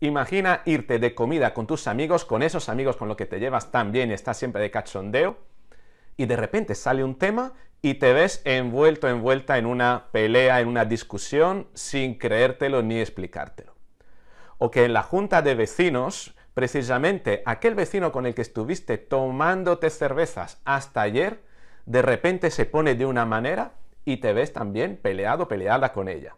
Imagina irte de comida con tus amigos, con esos amigos con los que te llevas tan bien y estás siempre de cachondeo, y de repente sale un tema y te ves envuelto, envuelta en una pelea, en una discusión, sin creértelo ni explicártelo. O que en la junta de vecinos, precisamente aquel vecino con el que estuviste tomándote cervezas hasta ayer, de repente se pone de una manera y te ves también peleado, peleada con ella.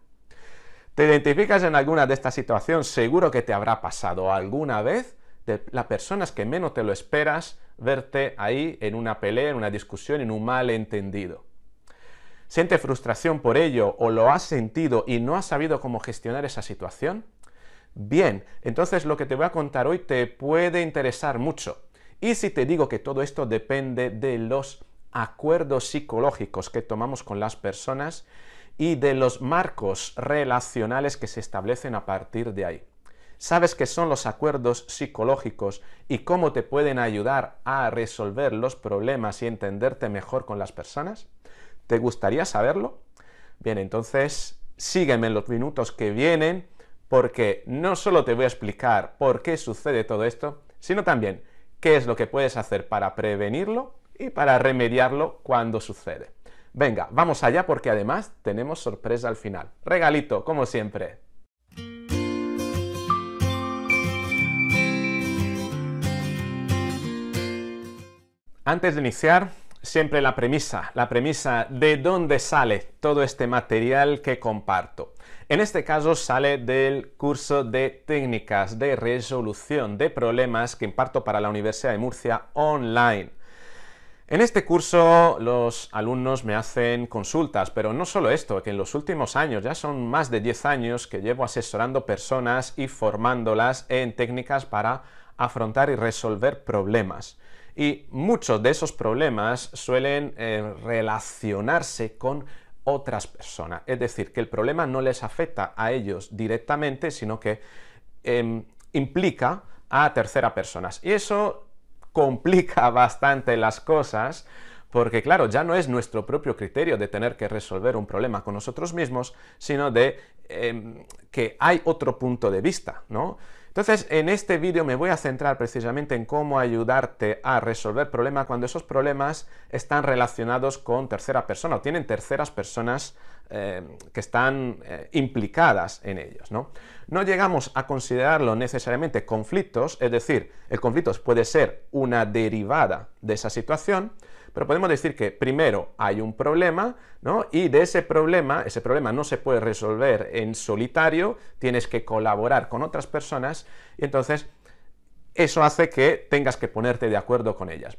¿Te identificas en alguna de estas situaciones? Seguro que te habrá pasado alguna vez de las personas que menos te lo esperas verte ahí en una pelea, en una discusión, en un malentendido. ¿Siente frustración por ello o lo has sentido y no has sabido cómo gestionar esa situación? Bien, entonces lo que te voy a contar hoy te puede interesar mucho. Y si te digo que todo esto depende de los acuerdos psicológicos que tomamos con las personas y de los marcos relacionales que se establecen a partir de ahí. Sabes qué son los acuerdos psicológicos y cómo te pueden ayudar a resolver los problemas y entenderte mejor con las personas. ¿Te gustaría saberlo? Bien, entonces sígueme en los minutos que vienen porque no solo te voy a explicar por qué sucede todo esto, sino también qué es lo que puedes hacer para prevenirlo y para remediarlo cuando sucede. Venga, vamos allá porque además tenemos sorpresa al final. Regalito, como siempre. Antes de iniciar, siempre la premisa, la premisa de dónde sale todo este material que comparto. En este caso sale del curso de técnicas de resolución de problemas que imparto para la Universidad de Murcia online. En este curso los alumnos me hacen consultas, pero no solo esto, que en los últimos años, ya son más de 10 años que llevo asesorando personas y formándolas en técnicas para afrontar y resolver problemas. Y muchos de esos problemas suelen eh, relacionarse con otras personas. Es decir, que el problema no les afecta a ellos directamente, sino que em, implica a terceras personas. Y eso complica bastante las cosas, porque claro, ya no es nuestro propio criterio de tener que resolver un problema con nosotros mismos, sino de em, que hay otro punto de vista, ¿no? Entonces, en este vídeo me voy a centrar precisamente en cómo ayudarte a resolver problemas cuando esos problemas están relacionados con tercera persona o tienen terceras personas eh, que están eh, implicadas en ellos. ¿no? no llegamos a considerarlo necesariamente conflictos, es decir, el conflicto puede ser una derivada de esa situación, pero podemos decir que primero hay un problema, Y de ese problema, ese problema no se puede resolver en solitario, tienes que colaborar con otras personas y entonces eso hace que tengas que ponerte de acuerdo con ellas.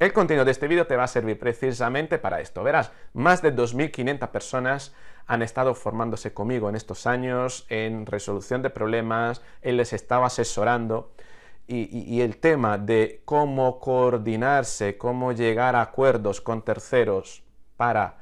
El contenido de este vídeo te va a servir precisamente para esto. Verás, más de 2.500 personas han estado formándose conmigo en estos años en resolución de problemas, él les estaba asesorando. Y, y, el tema de cómo coordinarse, cómo llegar a acuerdos con terceros para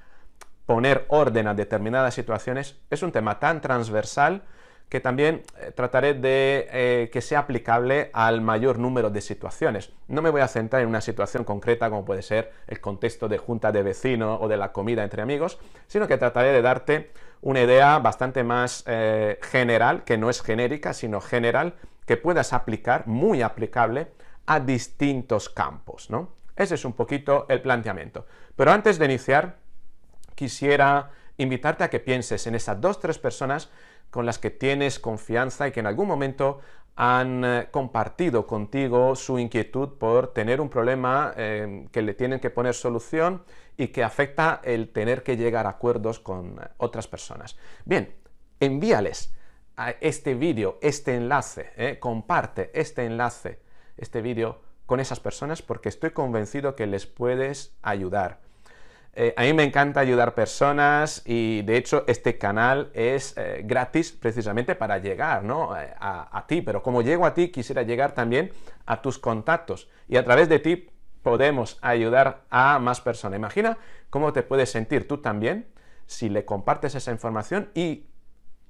poner orden a determinadas situaciones es un tema tan transversal que también eh, trataré de eh, que sea aplicable al mayor número de situaciones. No me voy a centrar en una situación concreta como puede ser el contexto de junta de vecino o de la comida entre amigos, sino que trataré de darte una idea bastante más eh, general, que no es genérica, sino general, que puedas aplicar, muy aplicable, a distintos campos, ¿no? Ese es un poquito el planteamiento. Pero antes de iniciar, quisiera invitarte a que pienses en esas dos, tres personas con las que tienes confianza y que en algún momento han eh, compartido contigo su inquietud por tener un problema eh, que le tienen que poner solución y que afecta el tener que llegar a acuerdos con eh, otras personas. Bien, envíales este vídeo, este enlace, comparte este enlace, este vídeo con esas personas porque estoy convencido que les puedes ayudar. Eh, a mí me encanta ayudar personas y de hecho este canal es eh, gratis precisamente para llegar ¿no? Eh, a, a, ti, pero como llego a ti quisiera llegar también a tus contactos y a través de ti podemos ayudar a más personas. Imagina cómo te puedes sentir tú también si le compartes esa información y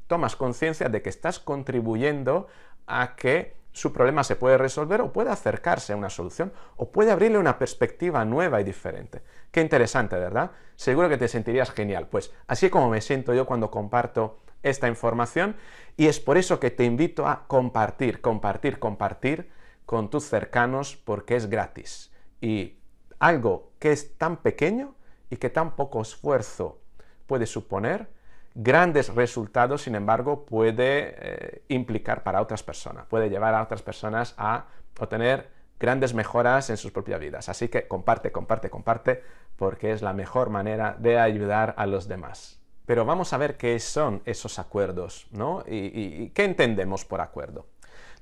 tomas conciencia de que estás contribuyendo a que su problema se puede resolver o puede acercarse a una solución o puede abrirle una perspectiva nueva y diferente. Qué interesante, ¿verdad? Seguro que te sentirías genial. Pues así como me siento yo cuando comparto esta información y es por eso que te invito a compartir, compartir, compartir con tus cercanos porque es gratis. Y algo que es tan pequeño y que tan poco esfuerzo puede suponer, grandes resultados, sin embargo, puede eh, implicar para otras personas, puede llevar a otras personas a obtener grandes mejoras en sus propias vidas. Así que comparte, comparte, comparte, porque es la mejor manera de ayudar a los demás. Pero vamos a ver qué son esos acuerdos, ¿no? Y, qué entendemos por acuerdo.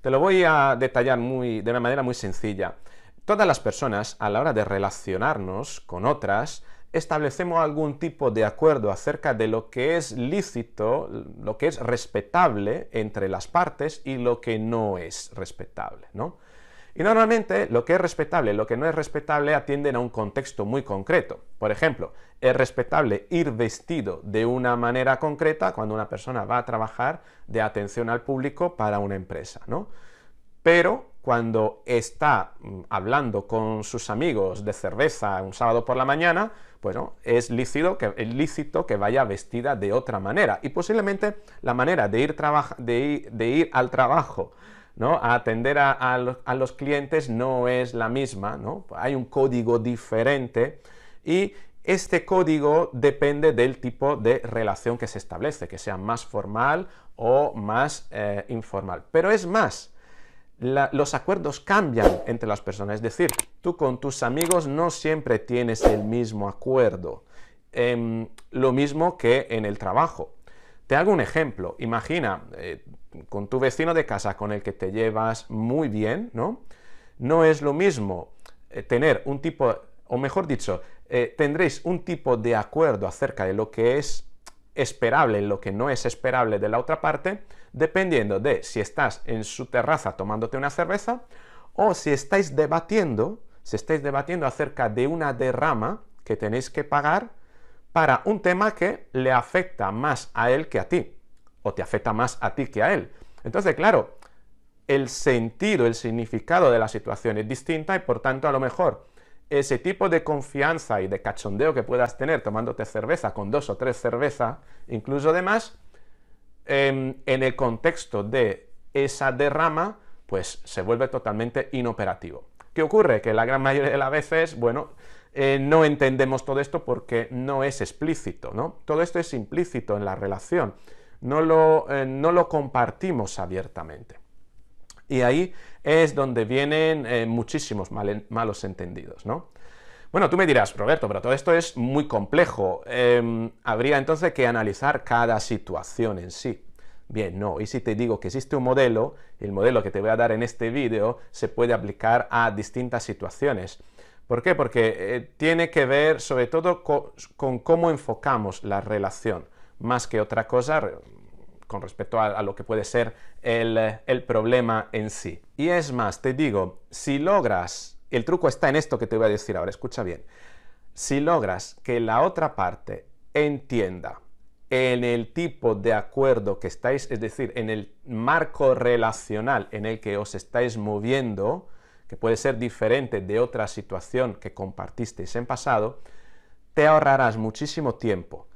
Te lo voy a detallar muy, de una manera muy sencilla. Todas las personas, a la hora de relacionarnos con otras, establecemos algún tipo de acuerdo acerca de lo que es lícito, lo que es respetable entre las partes y lo que no es respetable, ¿no? Y normalmente lo que es respetable, lo que no es respetable atienden a un contexto muy concreto. Por ejemplo, es respetable ir vestido de una manera concreta cuando una persona va a trabajar de atención al público para una empresa, ¿no? Pero cuando está mm, hablando con sus amigos de cerveza un sábado por la mañana, pues ¿no? es, lícito que, vaya vestida de otra manera. Y posiblemente la manera de ir al trabajo atender a, los, clientes no es la misma, ¿no? Hay un código diferente y este código depende del tipo de relación que se establece, que sea más formal o más eh, informal. Pero es más, los acuerdos cambian entre las personas, es decir, tú con tus amigos no siempre tienes el mismo acuerdo, em, lo mismo que en el trabajo. Te hago un ejemplo, imagina, eh, con tu vecino de casa con el que te llevas muy bien, ¿no? No es lo mismo eh, tener un tipo, o mejor dicho, eh, tendréis un tipo de acuerdo acerca de lo que es esperable y lo que no es esperable de la otra parte, dependiendo de si estás en su terraza tomándote una cerveza o si estáis debatiendo, si estáis debatiendo acerca de una derrama que tenéis que pagar para un tema que le afecta más a él que a ti o te afecta más a ti que a él. Entonces, claro, el sentido, el significado de la situación es distinta y por tanto a lo mejor ese tipo de confianza y de cachondeo que puedas tener tomándote cerveza con dos o tres cervezas, incluso de em, en, el contexto de esa derrama, pues se vuelve totalmente inoperativo. ¿Qué ocurre? Que la gran mayoría de las veces, bueno, eh, no entendemos todo esto porque no es explícito, ¿no? Todo esto es implícito en la relación. Eh, no lo, compartimos abiertamente. Y ahí es donde vienen eh, muchísimos malos entendidos, ¿no? Bueno, tú me dirás, Roberto, pero todo esto es muy complejo. Em, habría entonces que analizar cada situación en sí. Bien, no. Y si te digo que existe un modelo, el modelo que te voy a dar en este vídeo se puede aplicar a distintas situaciones. ¿Por qué? Porque eh, tiene que ver sobre todo con cómo enfocamos la relación más que otra cosa con respecto a, lo que puede ser el problema en sí. Y es más, te digo, si logras, el truco está en esto que te voy a decir ahora, escucha bien, si logras que la otra parte entienda en el tipo de acuerdo que estáis, es decir, en el marco relacional en el que os estáis moviendo, que puede ser diferente de otra situación que compartisteis en pasado, te ahorrarás muchísimo tiempo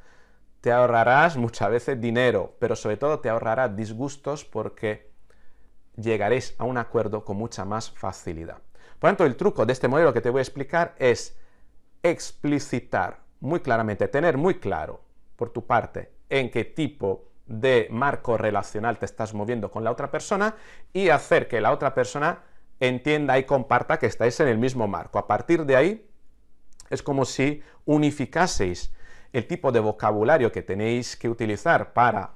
te ahorrarás muchas veces dinero, pero sobre todo te ahorrará disgustos porque llegaréis a un acuerdo con mucha más facilidad. Por tanto, el truco de este modelo que te voy a explicar es explicitar muy claramente, tener muy claro por tu parte en qué tipo de marco relacional te estás moviendo con la otra persona y hacer que la otra persona entienda y comparta que estáis en el mismo marco. A partir de ahí es como si unificaseis el tipo de vocabulario que tenéis que utilizar para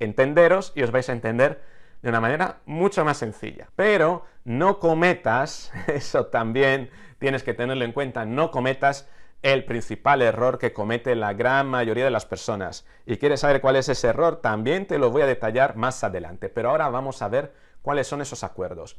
entenderos y os vais a entender de una manera mucho más sencilla. Pero no cometas, eso también tienes que tenerlo en cuenta, no cometas el principal error que comete la gran mayoría de las personas. Y quieres saber cuál es ese error, también te lo voy a detallar más adelante. Pero ahora vamos a ver cuáles son esos acuerdos.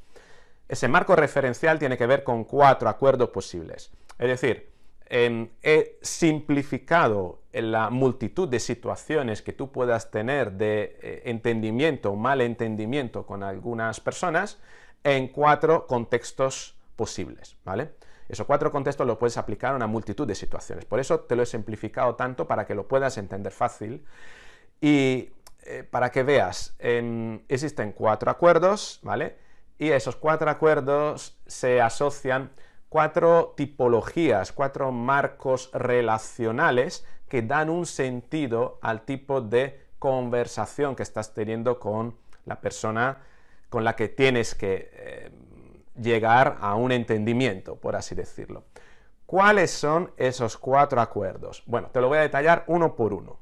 Ese marco referencial tiene que ver con cuatro acuerdos posibles. Es decir, he simplificado la multitud de situaciones que tú puedas tener de eh, entendimiento o malentendimiento con algunas personas en cuatro contextos posibles, ¿vale? Esos cuatro contextos los puedes aplicar a una multitud de situaciones. Por eso te lo he simplificado tanto para que lo puedas entender fácil y eh, para que veas, existen cuatro acuerdos, ¿vale? Y esos cuatro acuerdos se asocian cuatro tipologías, cuatro marcos relacionales que dan un sentido al tipo de conversación que estás teniendo con la persona con la que tienes que eh, llegar a un entendimiento, por así decirlo. ¿Cuáles son esos cuatro acuerdos? Bueno, te lo voy a detallar uno por uno.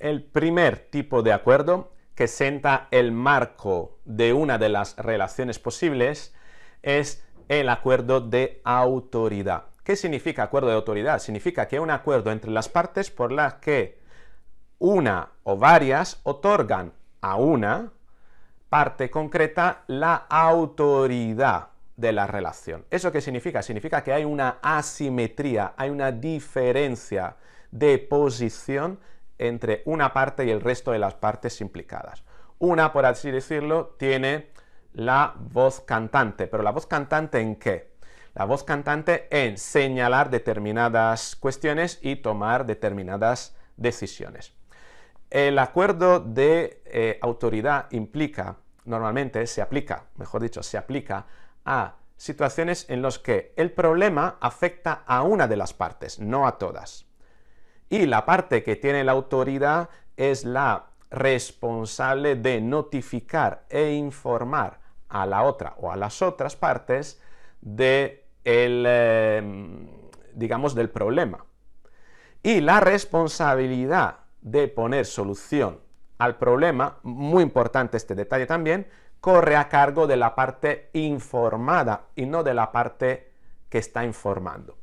El primer tipo de acuerdo que senta el marco de una de las relaciones posibles es el acuerdo de autoridad. ¿Qué significa acuerdo de autoridad? Significa que es un acuerdo entre las partes por las que una o varias otorgan a una parte concreta la autoridad de la relación. ¿Eso qué significa? Significa que hay una asimetría, hay una diferencia de posición entre una parte y el resto de las partes implicadas. Una, por así decirlo, tiene la voz cantante. ¿Pero la voz cantante en qué? La voz cantante en señalar determinadas cuestiones y tomar determinadas decisiones. El acuerdo de eh, autoridad implica, normalmente se aplica, mejor dicho, se aplica a situaciones en las que el problema afecta a una de las partes, no a todas. Y la parte que tiene la autoridad es la responsable de notificar e informar a la otra o a las otras partes de em, digamos, del problema. Y la responsabilidad de poner solución al problema, muy importante este detalle también, corre a cargo de la parte informada y no de la parte que está informando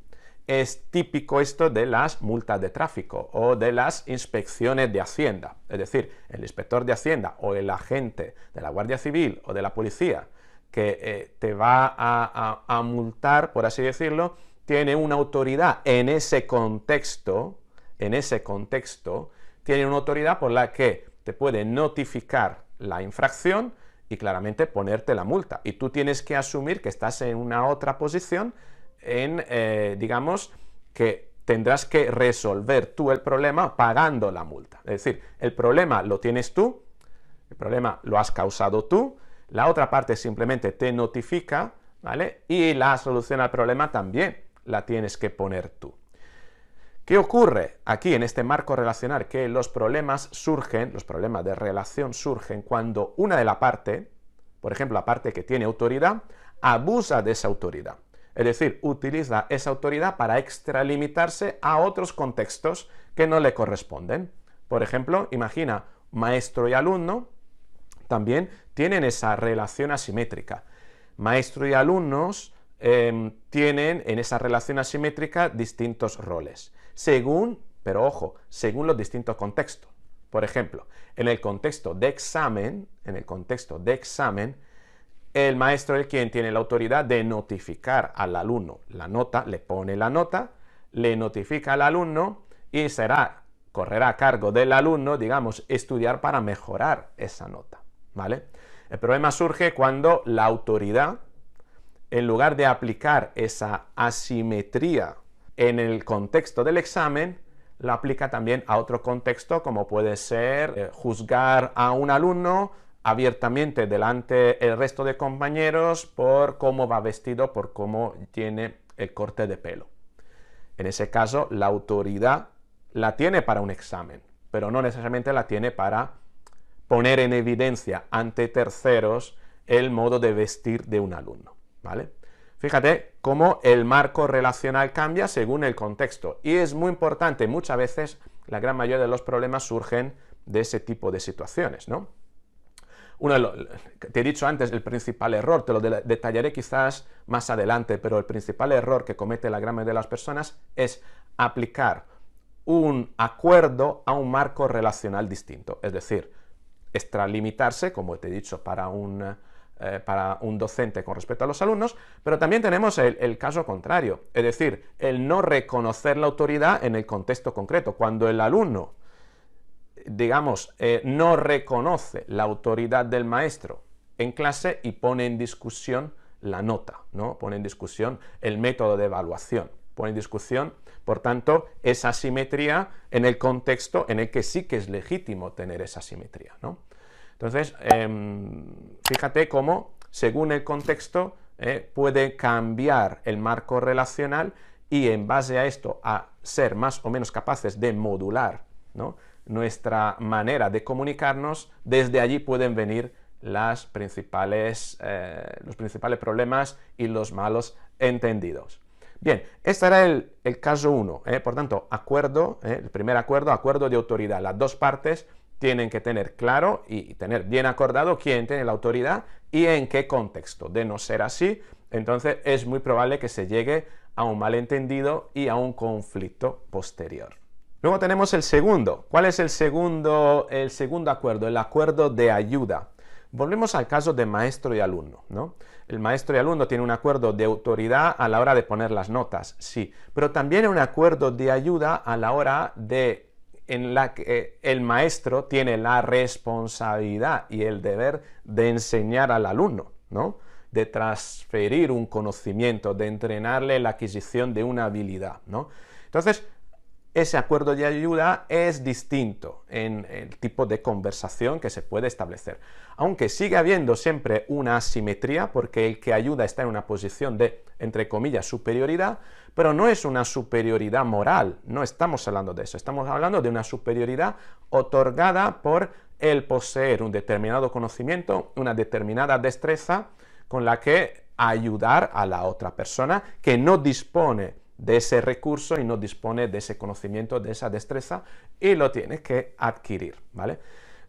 es típico esto de las multas de tráfico o de las inspecciones de Hacienda. Es decir, el inspector de Hacienda o el agente de la Guardia Civil o de la policía que eh, te va a, a multar, por así decirlo, tiene una autoridad en ese contexto, en ese contexto, tiene una autoridad por la que te puede notificar la infracción y claramente ponerte la multa. Y tú tienes que asumir que estás en una otra posición en, eh, digamos, que tendrás que resolver tú el problema pagando la multa. Es decir, el problema lo tienes tú, el problema lo has causado tú, la otra parte simplemente te notifica, ¿vale? Y la solución al problema también la tienes que poner tú. ¿Qué ocurre aquí en este marco relacional? Que los problemas surgen, los problemas de relación surgen cuando una de la parte, por ejemplo, la parte que tiene autoridad, abusa de esa autoridad. Es decir, utiliza esa autoridad para extralimitarse a otros contextos que no le corresponden. Por ejemplo, imagina, maestro y alumno también tienen esa relación asimétrica. Maestro y alumnos em, tienen en esa relación asimétrica distintos roles, según, pero ojo, según los distintos contextos. Por ejemplo, en el contexto de examen, en el contexto de examen, el maestro es quien tiene la autoridad de notificar al alumno la nota, le pone la nota, le notifica al alumno y será, correrá a cargo del alumno, digamos, estudiar para mejorar esa nota, ¿vale? El problema surge cuando la autoridad, en lugar de aplicar esa asimetría en el contexto del examen, la aplica también a otro contexto, como puede ser eh, juzgar a un alumno abiertamente delante el resto de compañeros por cómo va vestido, por cómo tiene el corte de pelo. En ese caso, la autoridad la tiene para un examen, pero no necesariamente la tiene para poner en evidencia ante terceros el modo de vestir de un alumno, ¿vale? Fíjate cómo el marco relacional cambia según el contexto y es muy importante, muchas veces la gran mayoría de los problemas surgen de ese tipo de situaciones, ¿no? te he dicho antes el principal error, te lo detallaré quizás más adelante, pero el principal error que comete la gran mayoría de las personas es aplicar un acuerdo a un marco relacional distinto, es decir, extralimitarse, como te he dicho, para un, eh, para un docente con respecto a los alumnos, pero también tenemos el, caso contrario, es decir, el no reconocer la autoridad en el contexto concreto, cuando el alumno digamos, eh, no reconoce la autoridad del maestro en clase y pone en discusión la nota, ¿no? pone en discusión el método de evaluación, pone en discusión, por tanto, esa simetría en el contexto en el que sí que es legítimo tener esa simetría. ¿no? Entonces, em, fíjate cómo, según el contexto, eh, puede cambiar el marco relacional y en base a esto, a ser más o menos capaces de modular ¿no? nuestra manera de comunicarnos, desde allí pueden venir eh, los principales problemas y los malos entendidos. Bien, este era el, caso 1, ¿eh? por tanto, acuerdo, ¿eh? el primer acuerdo, acuerdo de autoridad. Las dos partes tienen que tener claro y tener bien acordado quién tiene la autoridad y en qué contexto. De no ser así, entonces es muy probable que se llegue a un malentendido y a un conflicto posterior. Luego tenemos el segundo. ¿Cuál es el segundo, el segundo acuerdo? El acuerdo de ayuda. Volvemos al caso de maestro y alumno, ¿no? El maestro y alumno tiene un acuerdo de autoridad a la hora de poner las notas, sí, pero también un acuerdo de ayuda a la hora de en la que eh, el maestro tiene la responsabilidad y el deber de enseñar al alumno, ¿no? De transferir un conocimiento, de entrenarle la adquisición de una habilidad, ¿no? Entonces, ese acuerdo de ayuda es distinto en el tipo de conversación que se puede establecer. Aunque sigue habiendo siempre una asimetría, porque el que ayuda está en una posición de, entre comillas, superioridad, pero no es una superioridad moral, no estamos hablando de eso, estamos hablando de una superioridad otorgada por el poseer un determinado conocimiento, una determinada destreza con la que ayudar a la otra persona que no dispone de ese recurso y no dispone de ese conocimiento, de esa destreza y lo tiene que adquirir, ¿vale?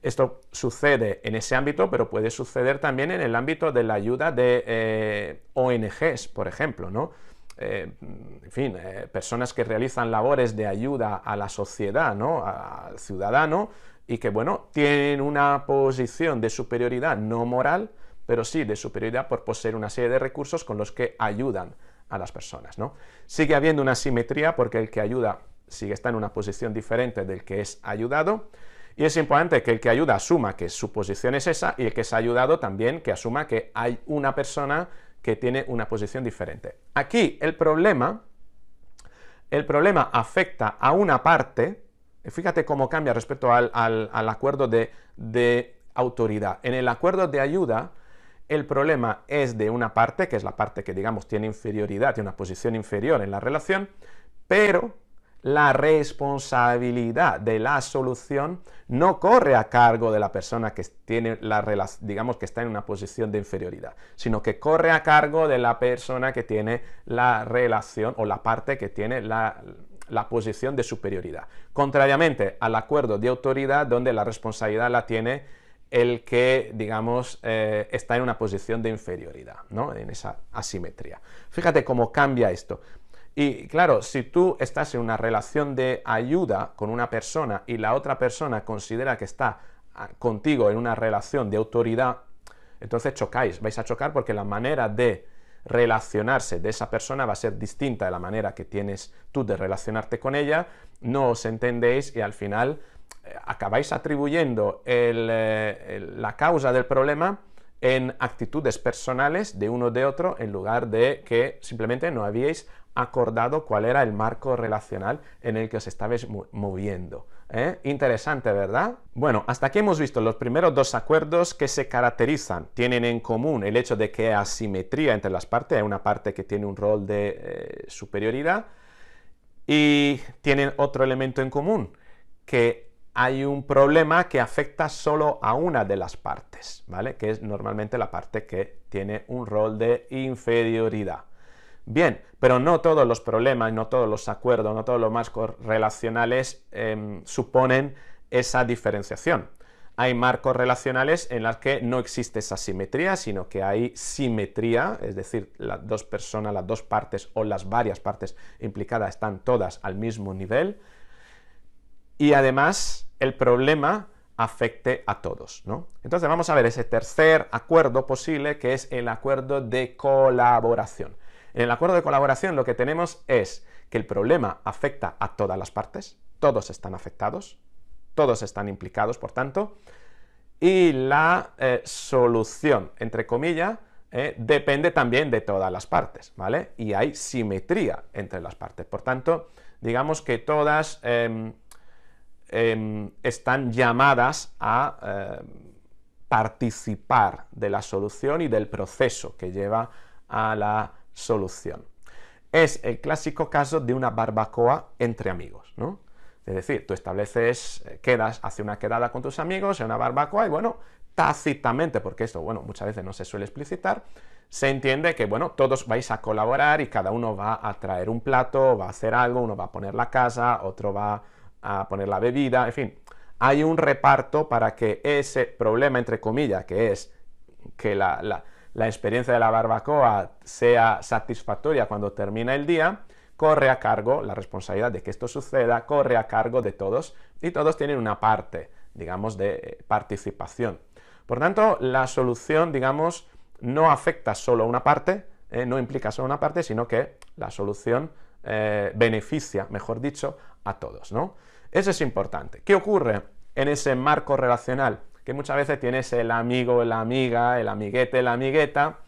Esto sucede en ese ámbito, pero puede suceder también en el ámbito de la ayuda de eh, ONGs, por ejemplo, ¿no? Eh, en fin, eh, personas que realizan labores de ayuda a la sociedad, ¿no? al ciudadano, y que, bueno, tienen una posición de superioridad no moral, pero sí de superioridad por poseer una serie de recursos con los que ayudan a las personas. ¿no? Sigue habiendo una simetría porque el que ayuda sigue está en una posición diferente del que es ayudado. Y es importante que el que ayuda asuma que su posición es esa y el que es ayudado también que asuma que hay una persona que tiene una posición diferente. Aquí el problema, el problema afecta a una parte, fíjate cómo cambia respecto al, acuerdo de autoridad. En el acuerdo de ayuda, el problema es de una parte, que es la parte que digamos tiene inferioridad, tiene una posición inferior en la relación, pero la responsabilidad de la solución no corre a cargo de la persona que tiene la digamos que está en una posición de inferioridad, sino que corre a cargo de la persona que tiene la relación o la parte que tiene la, la posición de superioridad. Contrariamente al acuerdo de autoridad donde la responsabilidad la tiene el que, digamos, eh, está en una posición de inferioridad, ¿no? En esa asimetría. Fíjate cómo cambia esto. Y claro, si tú estás en una relación de ayuda con una persona y la otra persona considera que está ah, contigo en una relación de autoridad, entonces chocáis, vais a chocar porque la manera de relacionarse de esa persona va a ser distinta de la manera que tienes tú de relacionarte con ella, no os entendéis y al final eh, acabáis atribuyendo eh, la causa del problema en actitudes personales de uno de otro en lugar de que simplemente no habíais acordado cuál era el marco relacional en el que os estabais moviendo. ¿eh? Interesante, ¿verdad? Bueno, hasta aquí hemos visto los primeros dos acuerdos que se caracterizan, tienen en común el hecho de que hay asimetría entre las partes, hay una parte que tiene un rol de superioridad, y tienen otro elemento en común, que hay un problema que afecta solo a una de las partes, ¿vale? Que es normalmente la parte que tiene un rol de inferioridad. Bien, pero no todos los problemas, no todos los acuerdos, no todos los marcos relacionales em, suponen esa diferenciación. Hay marcos relacionales en los que no existe esa simetría, sino que hay simetría, es decir, las dos personas, las dos partes o las varias partes implicadas están todas al mismo nivel, y además el problema afecte a todos, ¿no? Entonces vamos a ver ese tercer acuerdo posible que es el acuerdo de colaboración. En el acuerdo de colaboración lo que tenemos es que el problema afecta a todas las partes, todos están afectados, todos están implicados, por tanto, y la eh, solución, entre comillas, eh, depende también de todas las partes, ¿vale? Y hay simetría entre las partes. Por tanto, digamos que todas em, Em, están llamadas a em, participar de la solución y del proceso que lleva a la solución. Es el clásico caso de una barbacoa entre amigos, ¿no? Es decir, tú estableces, eh, quedas, hace una quedada con tus amigos en una barbacoa y bueno, tácitamente, porque esto, bueno, muchas veces no se suele explicitar, se entiende que, bueno, todos vais a colaborar y cada uno va a traer un plato, va a hacer algo, uno va a poner la casa, otro va a poner la bebida, en fin, hay un reparto para que ese problema, entre comillas, que es que la, experiencia de la barbacoa sea satisfactoria cuando termina el día, corre a cargo, la responsabilidad de que esto suceda, corre a cargo de todos y todos tienen una parte, digamos, de participación. Por tanto, la solución, digamos, no afecta solo a una parte, eh, no implica solo una parte, sino que la solución eh, beneficia, mejor dicho, a todos, ¿no? Eso es importante. ¿Qué ocurre en ese marco relacional? Que muchas veces tienes el amigo, la amiga, el amiguete, la amigueta,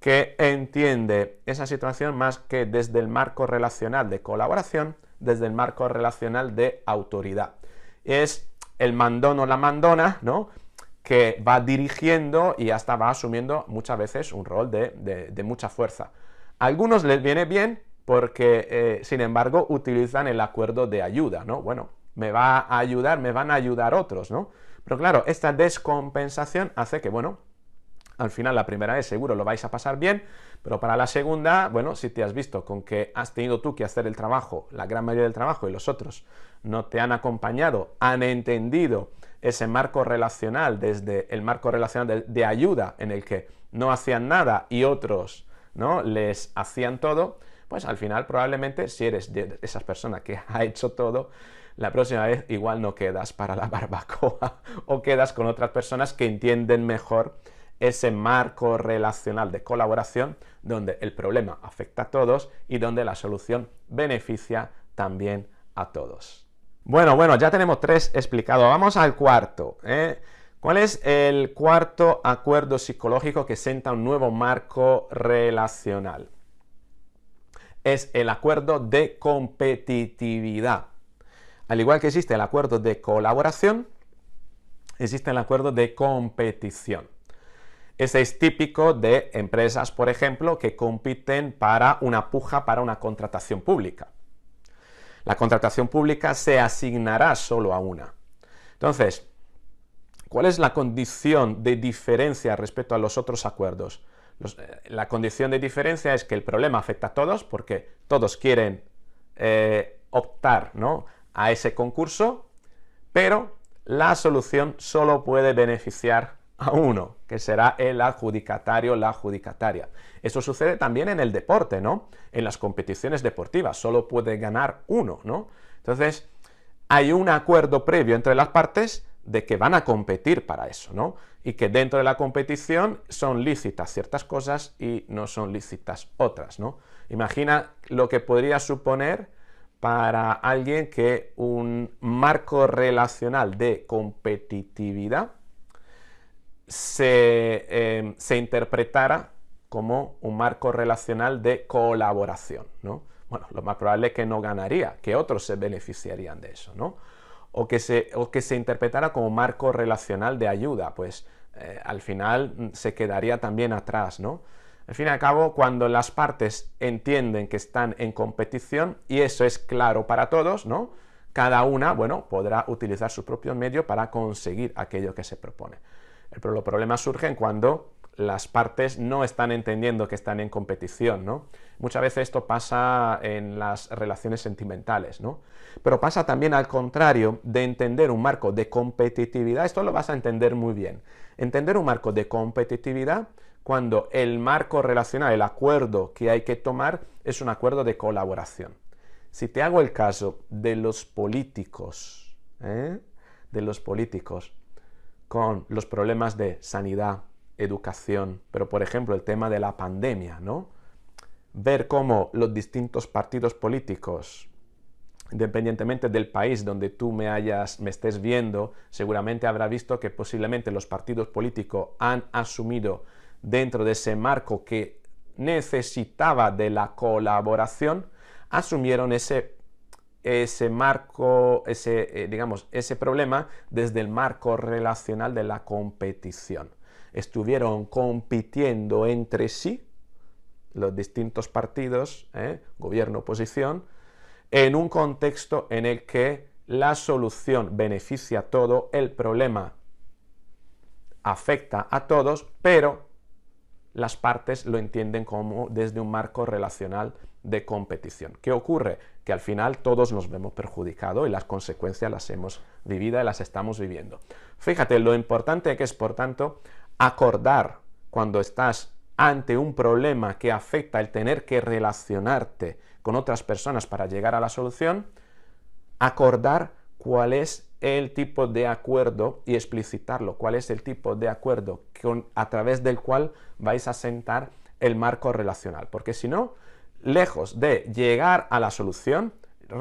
que entiende esa situación más que desde el marco relacional de colaboración, desde el marco relacional de autoridad. Es el mandón o la mandona, ¿no? Que va dirigiendo y hasta va asumiendo muchas veces un rol de, de mucha fuerza. A algunos les viene bien, porque eh, sin embargo utilizan el acuerdo de ayuda, ¿no? Bueno, me va a ayudar, me van a ayudar otros, ¿no? Pero claro, esta descompensación hace que, bueno, al final la primera vez seguro lo vais a pasar bien, pero para la segunda, bueno, si te has visto con que has tenido tú que hacer el trabajo, la gran mayoría del trabajo, y los otros no te han acompañado, han entendido ese marco relacional desde el marco relacional de, de ayuda en el que no hacían nada y otros, ¿no? Les hacían todo, pues al final probablemente si eres de esas personas que ha hecho todo, la próxima vez igual no quedas para la barbacoa o quedas con otras personas que entienden mejor ese marco relacional de colaboración donde el problema afecta a todos y donde la solución beneficia también a todos. Bueno, bueno, ya tenemos tres explicados. Vamos al cuarto. ¿eh? ¿Cuál es el cuarto acuerdo psicológico que senta un nuevo marco relacional? es el acuerdo de competitividad. Al igual que existe el acuerdo de colaboración, existe el acuerdo de competición. Ese es típico de empresas, por ejemplo, que compiten para una puja, para una contratación pública. La contratación pública se asignará solo a una. Entonces, ¿cuál es la condición de diferencia respecto a los otros acuerdos? Eh, la condición de diferencia es que el problema afecta a todos porque todos quieren eh, optar a ese concurso, pero la solución solo puede beneficiar a uno, que será el adjudicatario, la adjudicataria. Eso sucede también en el deporte, ¿no? En las competiciones deportivas, solo puede ganar uno, ¿no? Entonces, hay un acuerdo previo entre las partes de que van a competir para eso, ¿no? Y que dentro de la competición son lícitas ciertas cosas y no son lícitas otras, ¿no? Imagina lo que podría suponer para alguien que un marco relacional de competitividad se, em, interpretara como un marco relacional de colaboración, ¿no? Bueno, lo más probable es que no ganaría, que otros se beneficiarían de eso, ¿no? o que se, interpretara como marco relacional de ayuda, pues eh, al final mm, se quedaría también atrás, ¿no? Al fin y al cabo, cuando las partes entienden que están en competición, y eso es claro para todos, ¿no? Cada una, bueno, podrá utilizar su propio medio para conseguir aquello que se propone. Pero los problemas surgen cuando las partes no están entendiendo que están en competición, ¿no? Muchas veces esto pasa en las relaciones sentimentales, ¿no? pero pasa también al contrario de entender un marco de competitividad. Esto lo vas a entender muy bien. Entender un marco de competitividad cuando el marco relacional, el acuerdo que hay que tomar es un acuerdo de colaboración. Si te hago el caso de los políticos, ¿eh? de los políticos con los problemas de sanidad, educación, pero por ejemplo el tema de la pandemia, ¿no? Ver cómo los distintos partidos políticos independientemente del país donde tú me hayas, me estés viendo, seguramente habrá visto que posiblemente los partidos políticos han asumido dentro de ese marco que necesitaba de la colaboración, asumieron ese, ese marco, ese, eh, digamos, ese problema desde el marco relacional de la competición. Estuvieron compitiendo entre sí los distintos partidos, ¿eh? gobierno-oposición, en un contexto en el que la solución beneficia a todo, el problema afecta a todos, pero las partes lo entienden como desde un marco relacional de competición. ¿Qué ocurre? Que al final todos nos vemos perjudicados y las consecuencias las hemos vivido y las estamos viviendo. Fíjate, lo importante que es, por tanto, acordar cuando estás ante un problema que afecta el tener que relacionarte con otras personas para llegar a la solución, acordar cuál es el tipo de acuerdo y explicitarlo, cuál es el tipo de acuerdo a través del cual vais a sentar el marco relacional, porque si no, lejos de llegar a la solución,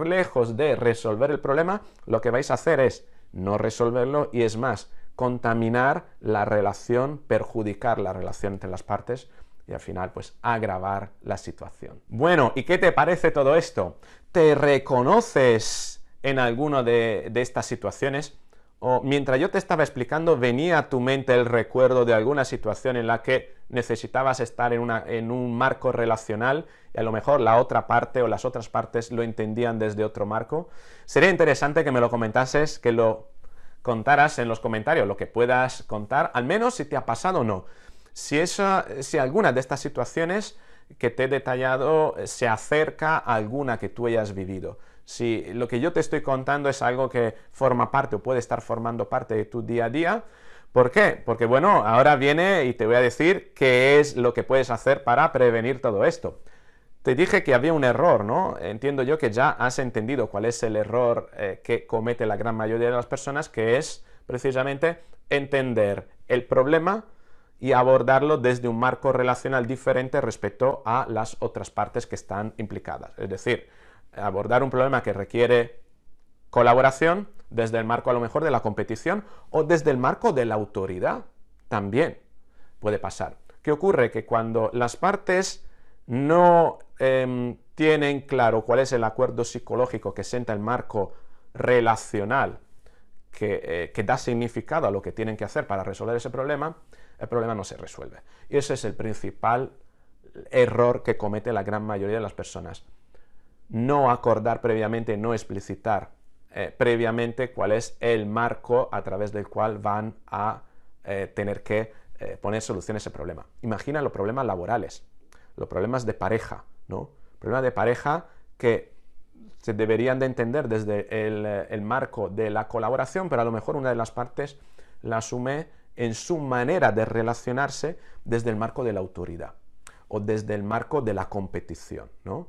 lejos de resolver el problema, lo que vais a hacer es no resolverlo y es más, contaminar la relación, perjudicar la relación entre las partes y al final pues agravar la situación. Bueno, ¿y qué te parece todo esto? ¿Te reconoces en alguna de, estas situaciones? O mientras yo te estaba explicando, venía a tu mente el recuerdo de alguna situación en la que necesitabas estar en, en, un marco relacional y a lo mejor la otra parte o las otras partes lo entendían desde otro marco. Sería interesante que me lo comentases, que lo contaras en los comentarios, lo que puedas contar, al menos si te ha pasado o no. Si, si alguna de estas situaciones que te he detallado eh, se acerca a alguna que tú hayas vivido, si lo que yo te estoy contando es algo que forma parte o puede estar formando parte de tu día a día, ¿por qué? Porque bueno, ahora viene y te voy a decir qué es lo que puedes hacer para prevenir todo esto. Te dije que había un error, ¿no? Entiendo yo que ya has entendido cuál es el error eh, que comete la gran mayoría de las personas, que es precisamente entender el problema y abordarlo desde un marco relacional diferente respecto a las otras partes que están implicadas. Es decir, abordar un problema que requiere colaboración desde el marco a lo mejor de la competición o desde el marco de la autoridad también puede pasar. ¿Qué ocurre? Que cuando las partes no em, tienen claro cuál es el acuerdo psicológico que senta el marco relacional que eh, da significado a lo que tienen que hacer para resolver ese problema, el problema no se resuelve. Y ese es el principal error que comete la gran mayoría de las personas. No acordar previamente, no explicitar eh, previamente cuál es el marco a través del cual van a eh, tener que eh, poner solución a ese problema. Imagina los problemas laborales, los problemas de pareja, ¿no? Problemas de pareja que se deberían de entender desde el, el marco de la colaboración, pero a lo mejor una de las partes la asume en su manera de relacionarse desde el marco de la autoridad o desde el marco de la competición, ¿no?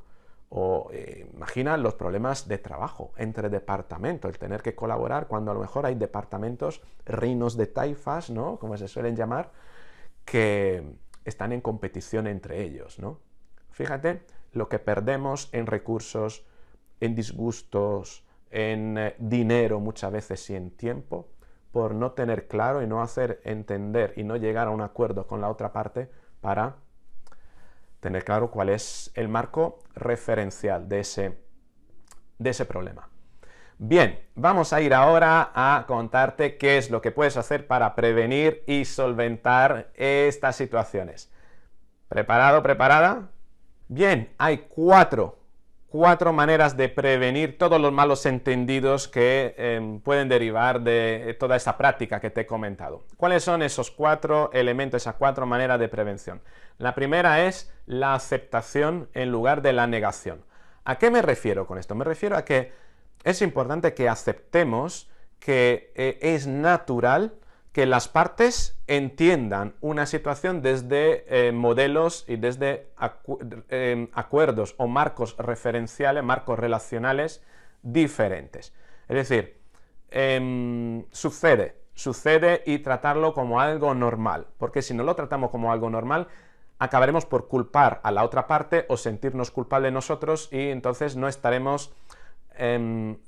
O eh, imagina los problemas de trabajo entre departamentos, el tener que colaborar cuando a lo mejor hay departamentos, reinos de taifas, ¿no? Como se suelen llamar, que están en competición entre ellos, ¿no? Fíjate lo que perdemos en recursos, en disgustos, en eh, dinero muchas veces y en tiempo, por no tener claro y no hacer entender y no llegar a un acuerdo con la otra parte para tener claro cuál es el marco referencial de ese, de ese problema. Bien, vamos a ir ahora a contarte qué es lo que puedes hacer para prevenir y solventar estas situaciones. ¿Preparado, preparada? Bien, hay cuatro cuatro maneras de prevenir todos los malos entendidos que em, pueden derivar de eh, toda esa práctica que te he comentado. ¿Cuáles son esos cuatro elementos, esas cuatro maneras de prevención? La primera es la aceptación en lugar de la negación. ¿A qué me refiero con esto? Me refiero a que es importante que aceptemos que eh, es natural que las partes entiendan una situación desde eh, modelos y desde eh, acuerdos o marcos referenciales, marcos relacionales diferentes. Es decir, em, sucede, sucede y tratarlo como algo normal, porque si no lo tratamos como algo normal, acabaremos por culpar a la otra parte o sentirnos culpables nosotros y entonces no estaremos em,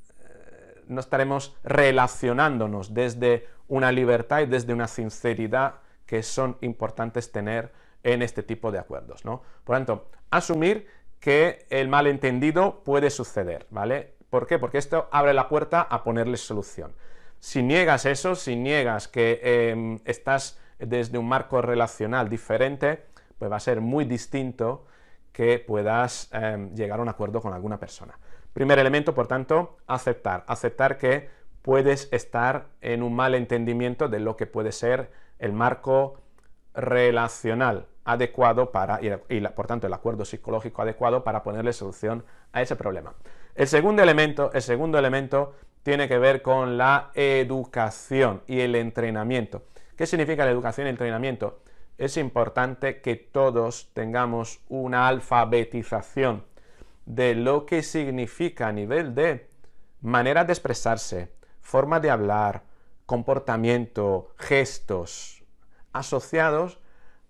no estaremos relacionándonos desde una libertad y desde una sinceridad que son importantes tener en este tipo de acuerdos, ¿no? Por tanto, asumir que el malentendido puede suceder, ¿vale? ¿Por qué? Porque esto abre la puerta a ponerle solución. Si niegas eso, si niegas que em, estás desde un marco relacional diferente, pues va a ser muy distinto que puedas em, llegar a un acuerdo con alguna persona. Primer elemento, por tanto, aceptar. Aceptar que puedes estar en un mal entendimiento de lo que puede ser el marco relacional adecuado para, y, por tanto el acuerdo psicológico adecuado para ponerle solución a ese problema. El segundo elemento, el segundo elemento tiene que ver con la educación y el entrenamiento. ¿Qué significa la educación y el entrenamiento? Es importante que todos tengamos una alfabetización de lo que significa a nivel de manera de expresarse, forma de hablar, comportamiento, gestos asociados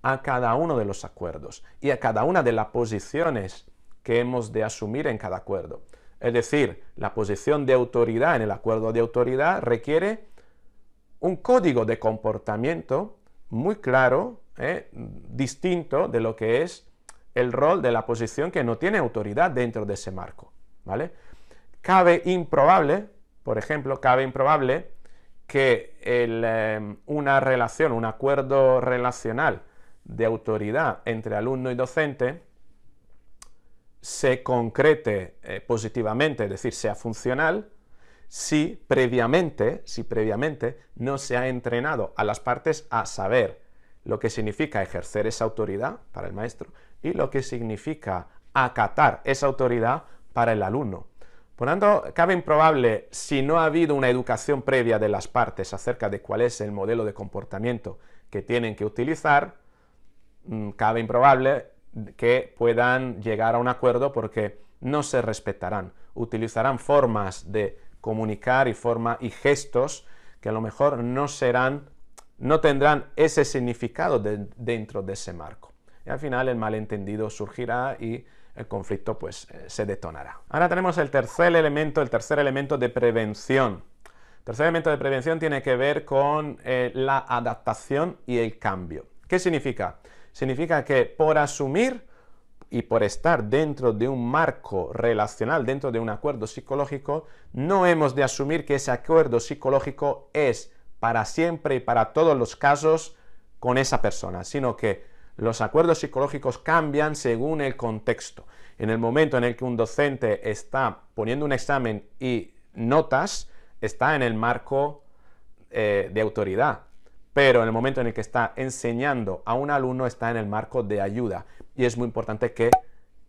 a cada uno de los acuerdos y a cada una de las posiciones que hemos de asumir en cada acuerdo. Es decir, la posición de autoridad en el acuerdo de autoridad requiere un código de comportamiento muy claro, ¿eh? distinto de lo que es el rol de la posición que no tiene autoridad dentro de ese marco, ¿vale? Cabe improbable, por ejemplo, cabe improbable que em, una relación, un acuerdo relacional de autoridad entre alumno y docente se concrete eh, positivamente, es decir, sea funcional, si previamente, si previamente no se ha entrenado a las partes a saber lo que significa ejercer esa autoridad para el maestro, y lo que significa acatar esa autoridad para el alumno. Por tanto, cabe improbable, si no ha habido una educación previa de las partes acerca de cuál es el modelo de comportamiento que tienen que utilizar, mm, cabe improbable que puedan llegar a un acuerdo porque no se respetarán. Utilizarán formas de comunicar y forma y gestos que a lo mejor no serán, no tendrán ese significado dentro de ese marco y al final el malentendido surgirá y el conflicto pues eh, se detonará. Ahora tenemos el tercer elemento, el tercer elemento de prevención. El tercer elemento de prevención tiene que ver con eh, la adaptación y el cambio. ¿Qué significa? Significa que por asumir y por estar dentro de un marco relacional, dentro de un acuerdo psicológico, no hemos de asumir que ese acuerdo psicológico es para siempre y para todos los casos con esa persona, sino que los acuerdos psicológicos cambian según el contexto. En el momento en el que un docente está poniendo un examen y notas, está en el marco eh, de autoridad. Pero en el momento en el que está enseñando a un alumno, está en el marco de ayuda. Y es muy importante que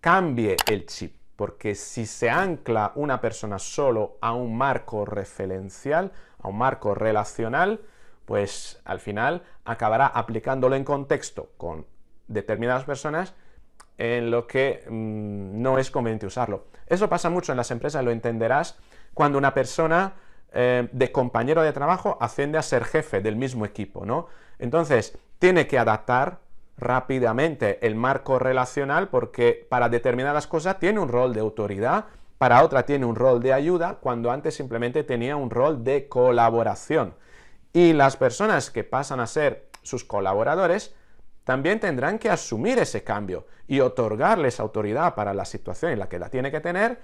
cambie el chip, porque si se ancla una persona solo a un marco referencial, a un marco relacional, pues al final acabará aplicándolo en contexto con determinadas personas en lo que mm, no es conveniente usarlo. Eso pasa mucho en las empresas, lo entenderás cuando una persona eh, de compañero de trabajo asciende a ser jefe del mismo equipo, ¿no? Entonces, tiene que adaptar rápidamente el marco relacional porque para determinadas cosas tiene un rol de autoridad, para otra tiene un rol de ayuda, cuando antes simplemente tenía un rol de colaboración. Y las personas que pasan a ser sus colaboradores también tendrán que asumir ese cambio y otorgarles autoridad para la situación en la que la tiene que tener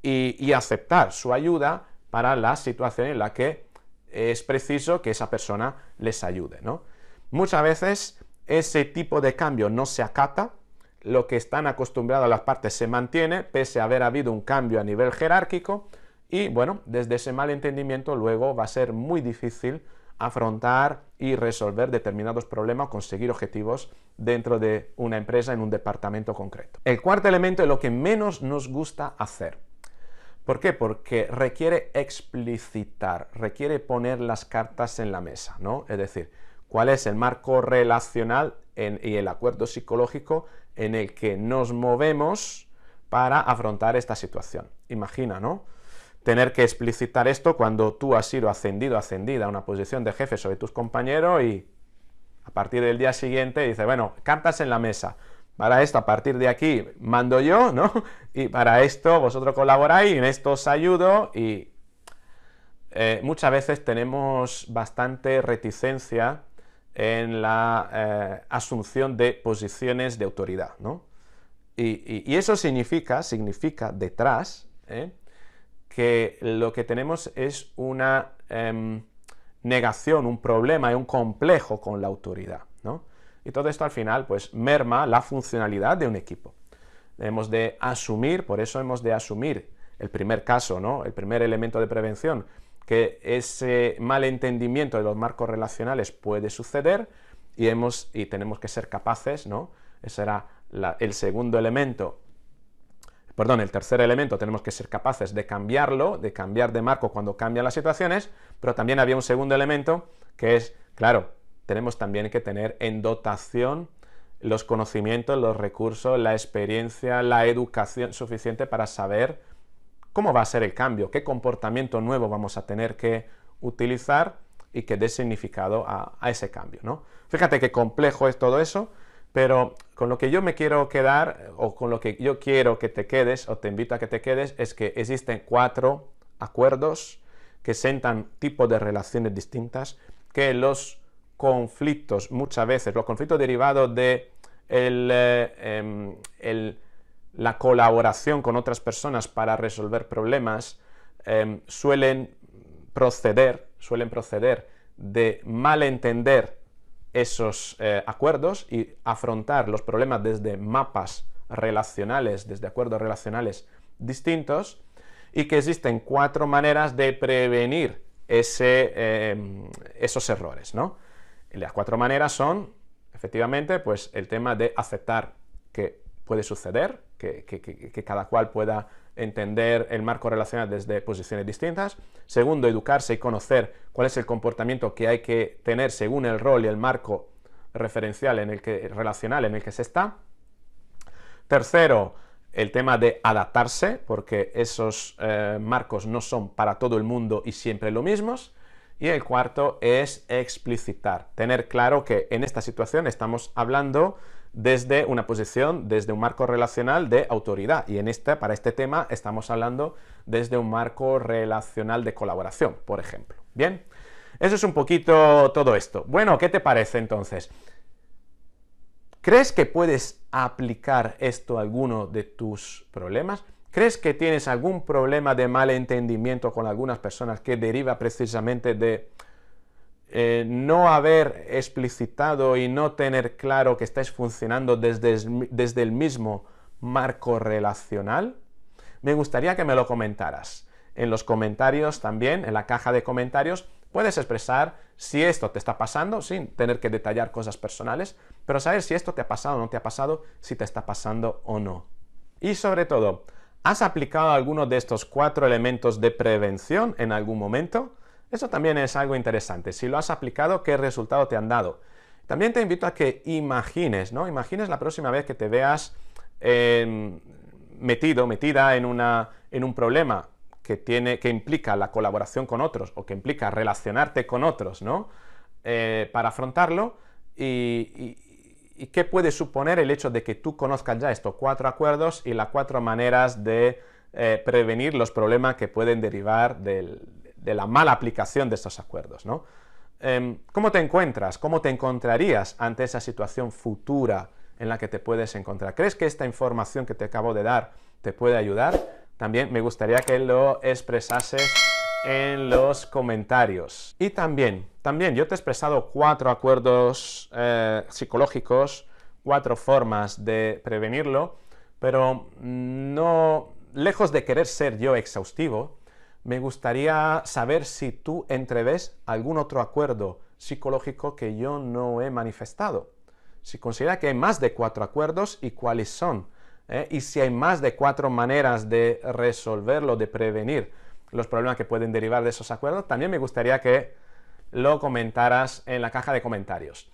y, aceptar su ayuda para la situación en la que es preciso que esa persona les ayude, ¿no? Muchas veces ese tipo de cambio no se acata, lo que están a las partes se mantiene, pese a haber habido un cambio a nivel jerárquico, y bueno, desde ese malentendimiento luego va a ser muy difícil afrontar y resolver determinados problemas, conseguir objetivos dentro de una empresa, en un departamento concreto. El cuarto elemento es lo que menos nos gusta hacer. ¿Por qué? Porque requiere explicitar, requiere poner las cartas en la mesa, ¿no? Es decir, cuál es el marco relacional y el acuerdo psicológico en el que nos movemos para afrontar esta situación. Imagina, ¿no? tener que explicitar esto cuando tú has sido ascendido, ascendida a una posición de jefe sobre tus compañeros y a partir del día siguiente dice, bueno, cartas en la mesa. Para esto, a partir de aquí, mando yo, ¿no? Y para esto vosotros colaboráis, en esto os ayudo y eh, muchas veces tenemos bastante reticencia en la eh, asunción de posiciones de autoridad, ¿no? Y, y eso significa, significa detrás, ¿eh? que lo que tenemos es una em, negación, un problema un complejo con la autoridad, Y todo esto al final, pues, merma la funcionalidad de un equipo. Debemos de asumir, por eso hemos de asumir el primer caso, ¿no? El primer elemento de prevención, que ese malentendimiento de los marcos relacionales puede suceder y, hemos, y tenemos que ser capaces, ¿no? Ese era el segundo elemento, perdón, el tercer elemento tenemos que ser capaces de cambiarlo, de cambiar de marco cuando cambian las situaciones, pero también había un segundo elemento que es, claro, tenemos también que tener en dotación los conocimientos, los recursos, la experiencia, la educación suficiente para saber cómo va a ser el cambio, qué comportamiento nuevo vamos a tener que utilizar y que dé significado a, ese cambio, ¿no? Fíjate qué complejo es todo eso, pero con lo que yo me quiero quedar o con lo que yo quiero que te quedes o te invito a que te quedes es que existen cuatro acuerdos que sentan tipos de relaciones distintas, que los conflictos muchas veces, los conflictos derivados de eh, em, la colaboración con otras personas para resolver problemas, em, suelen proceder, suelen proceder de malentender esos eh, acuerdos y afrontar los problemas desde mapas relacionales, desde acuerdos relacionales distintos, y que existen cuatro maneras de prevenir ese, em, esos errores, ¿no? las cuatro maneras son, efectivamente, pues el tema de aceptar que puede suceder, que cada cual pueda entender el marco relacional desde posiciones distintas. Segundo, educarse y conocer cuál es el comportamiento que hay que tener según el rol y el marco referencial en el que, relacional en el que se está. Tercero, el tema de adaptarse, porque esos eh, marcos no son para todo el mundo y siempre lo mismos. Y el cuarto es explicitar, tener claro que en esta situación estamos hablando desde una posición, desde un marco relacional de autoridad. Y en este, para este tema estamos hablando desde un marco relacional de colaboración, por ejemplo. Bien, eso es un poquito todo esto. Bueno, ¿qué te parece entonces? ¿Crees que puedes aplicar esto a alguno de tus problemas? ¿Crees que tienes algún problema de malentendimiento con algunas personas que deriva precisamente de eh, no haber explicitado y no tener claro que estáis funcionando desde, desde el mismo marco relacional? Me gustaría que me lo comentaras. En los comentarios también, en la caja de comentarios, Puedes expresar si esto te está pasando, sin tener que detallar cosas personales, pero saber si esto te ha pasado o no te ha pasado, si te está pasando o no. Y sobre todo, ¿has aplicado alguno de estos cuatro elementos de prevención en algún momento? Eso también es algo interesante. Si lo has aplicado, ¿qué resultado te han dado? También te invito a que imagines, ¿no? Imagines la próxima vez que te veas em, metido, metida en, una, en un problema que, tiene, que implica la colaboración con otros o que implica relacionarte con otros, ¿no? Eh, para afrontarlo y, qué puede suponer el hecho de que tú conozcas ya estos cuatro acuerdos y las cuatro maneras de eh, prevenir los problemas que pueden derivar del, de la mala aplicación de estos acuerdos, ¿no? Em, ¿Cómo te encuentras? ¿Cómo te encontrarías ante esa situación futura en la que te puedes encontrar? ¿Crees que esta información que te acabo de dar te puede ayudar? También me gustaría que lo expresases en los comentarios. Y también, también yo te he expresado cuatro acuerdos eh, psicológicos, cuatro formas de prevenirlo, pero no, lejos de querer ser yo exhaustivo, me gustaría saber si tú entreves algún otro acuerdo psicológico que yo no he manifestado. Si considera que hay más de cuatro acuerdos y cuáles son. ¿eh? Y si hay más de cuatro maneras de resolverlo, de prevenir los problemas que pueden derivar de esos acuerdos, también me gustaría que lo comentaras en la caja de comentarios.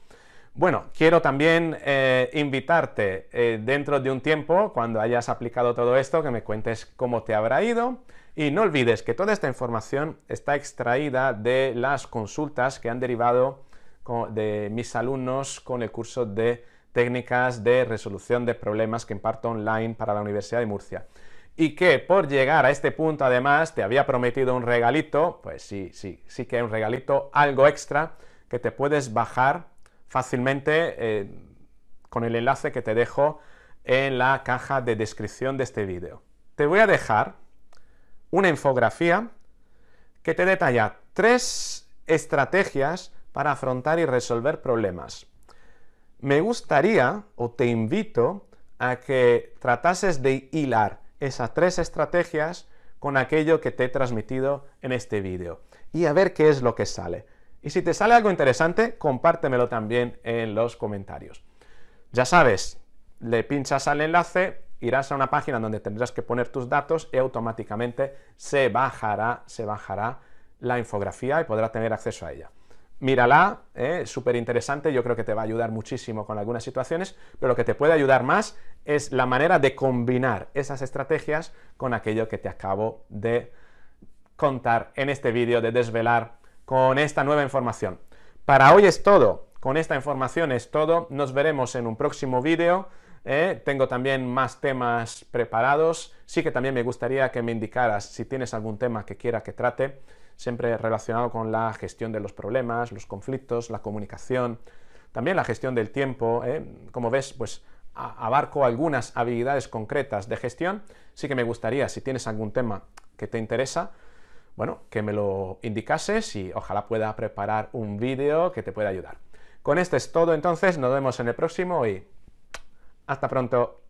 Bueno, quiero también eh, invitarte eh, dentro de un tiempo, cuando hayas aplicado todo esto, que me cuentes cómo te habrá ido, y no olvides que toda esta información está extraída de las consultas que han derivado de mis alumnos con el curso de técnicas de resolución de problemas que imparto online para la Universidad de Murcia. Y que por llegar a este punto, además, te había prometido un regalito, pues sí, sí, sí que un regalito, algo extra, que te puedes bajar fácilmente eh, con el enlace que te dejo en la caja de descripción de este vídeo. Te voy a dejar una infografía que te detalla tres estrategias para afrontar y resolver problemas. Me gustaría o te invito a que tratases de hilar esas tres estrategias con aquello que te he transmitido en este vídeo y a ver qué es lo que sale. Y si te sale algo interesante, compártemelo también en los comentarios. Ya sabes, le pinchas al enlace irás a una página donde tendrás que poner tus datos y automáticamente se bajará, se bajará la infografía y podrás tener acceso a ella. Mírala, ¿eh? es súper interesante, yo creo que te va a ayudar muchísimo con algunas situaciones, pero lo que te puede ayudar más es la manera de combinar esas estrategias con aquello que te acabo de contar en este vídeo, de desvelar con esta nueva información. Para hoy es todo, con esta información es todo, nos veremos en un próximo vídeo. ¿eh? tengo también más temas preparados. Sí que también me gustaría que me indicaras si tienes algún tema que quiera que trate, siempre relacionado con la gestión de los problemas, los conflictos, la comunicación, también la gestión del tiempo. ¿eh? Como ves, pues abarco algunas habilidades concretas de gestión. Sí que me gustaría, si tienes algún tema que te interesa, bueno, que me lo indicases y ojalá pueda preparar un vídeo que te pueda ayudar. Con esto es todo entonces, nos vemos en el próximo y hasta pronto.